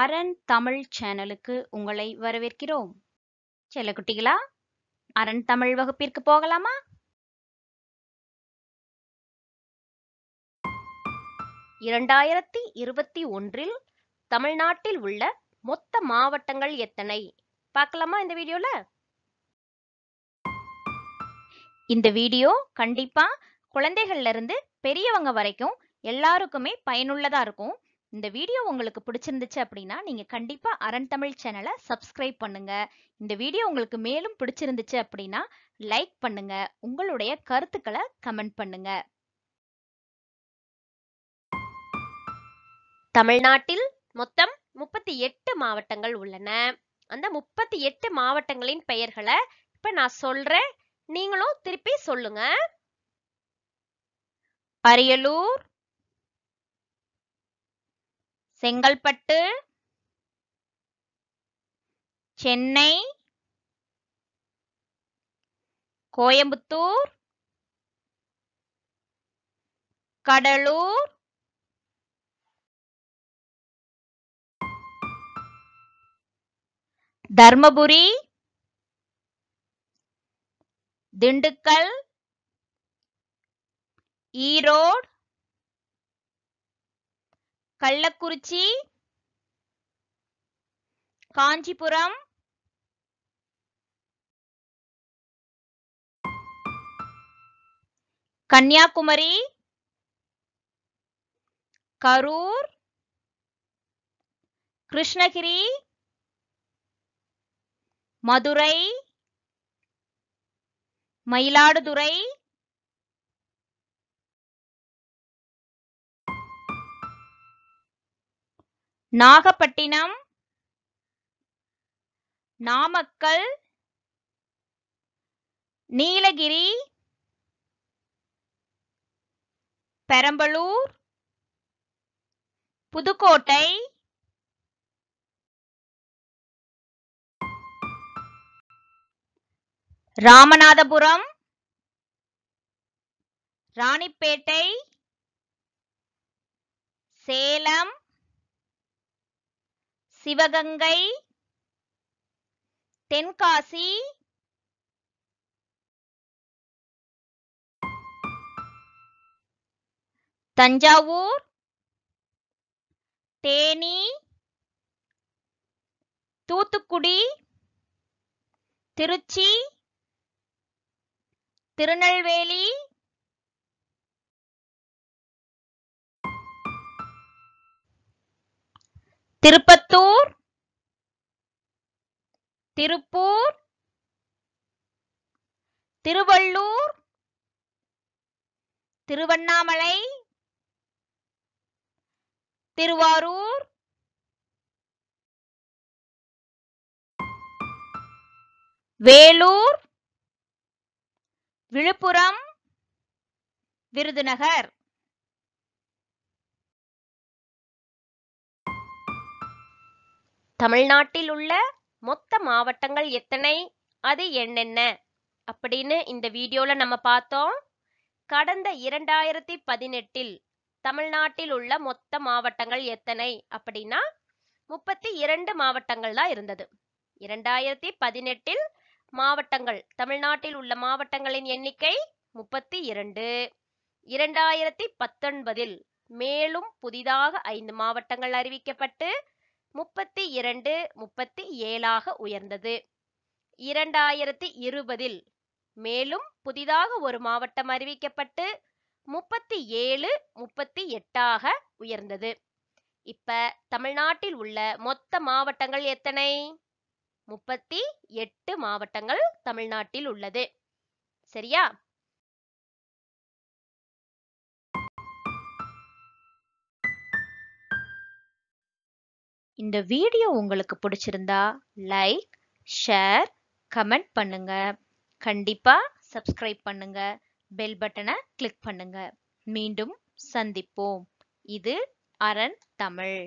அரண் தமிழ் சேனலுக்கு உங்களை வரவேற்கிறோம் செல்ல குட்டிகளா அரண் தமிழ் வகுப்பிற்கு போகலாமா இரண்டாயிரத்தி இருபத்தி ஒன்றில் தமிழ்நாட்டில் உள்ள மொத்த மாவட்டங்கள் எத்தனை பார்க்கலாமா இந்த வீடியோல இந்த வீடியோ கண்டிப்பா குழந்தைகள்ல இருந்து பெரியவங்க வரைக்கும் எல்லாருக்குமே பயனுள்ளதா இருக்கும் இந்த வீடியோ உங்களுக்கு பிடிச்சிருந்துச்சு அப்படின்னா நீங்கள் கண்டிப்பாக அரண் தமிழ் சேனலை சப்ஸ்கிரைப் பண்ணுங்க இந்த வீடியோ உங்களுக்கு மேலும் பிடிச்சிருந்துச்சு அப்படின்னா லைக் பண்ணுங்க உங்களுடைய கருத்துக்களை கமெண்ட் பண்ணுங்க தமிழ்நாட்டில் மொத்தம் முப்பத்தி எட்டு மாவட்டங்கள் உள்ளன அந்த முப்பத்தி எட்டு மாவட்டங்களின் பெயர்களை இப்ப நான் சொல்றேன் நீங்களும் திருப்பி சொல்லுங்க அரியலூர் செங்கல்பட்டு சென்னை கோயம்புத்தூர் கடலூர் தர்மபுரி திண்டுக்கல் ஈரோடு கள்ளக்குறிச்சி காஞ்சிபுரம் கன்னியாகுமரி கரூர் கிருஷ்ணகிரி மதுரை மயிலாடுதுறை நாகப்பட்டினம் நாமக்கல் நீலகிரி பெரம்பலூர் புதுக்கோட்டை ராமநாதபுரம் ராணிப்பேட்டை சேலம் சிவகங்கை தென்காசி தஞ்சாவூர் தேனி தூத்துக்குடி திருச்சி திருநெல்வேலி திருப்பத்தூர் திருப்பூர் திருவள்ளூர் திருவண்ணாமலை திருவாரூர் வேலூர் விழுப்புரம் விருதுநகர் தமிழ்நாட்டில் உள்ள மொத்த மாவட்டங்கள் எத்தனை அது என்னென்ன அப்படின்னு இந்த வீடியோவில் நம்ம பார்த்தோம் கடந்த இரண்டாயிரத்தி பதினெட்டில் தமிழ்நாட்டில் உள்ள மொத்த மாவட்டங்கள் எத்தனை அப்படின்னா முப்பத்தி இரண்டு மாவட்டங்கள் தான் இருந்தது இரண்டாயிரத்தி பதினெட்டில் மாவட்டங்கள் தமிழ்நாட்டில் உள்ள மாவட்டங்களின் எண்ணிக்கை முப்பத்தி இரண்டு இரண்டாயிரத்தி பத்தொன்பதில் மேலும் புதிதாக ஐந்து மாவட்டங்கள் அறிவிக்கப்பட்டு முப்பத்தி இரண்டு முப்பத்தி ஏழாக உயர்ந்தது இரண்டாயிரத்தி இருபதில் மேலும் புதிதாக ஒரு மாவட்டம் அறிவிக்கப்பட்டு முப்பத்தி ஏழு முப்பத்தி எட்டாக உயர்ந்தது இப்ப தமிழ்நாட்டில் உள்ள மொத்த மாவட்டங்கள் எத்தனை முப்பத்தி எட்டு மாவட்டங்கள் தமிழ்நாட்டில் உள்ளது சரியா இந்த வீடியோ உங்களுக்கு பிடிச்சிருந்தா லைக் ஷேர் கமெண்ட் பண்ணுங்க கண்டிப்பாக சப்ஸ்கிரைப் பண்ணுங்க பெல் பட்டனை கிளிக் பண்ணுங்க மீண்டும் சந்திப்போம் இது அரண் தமிழ்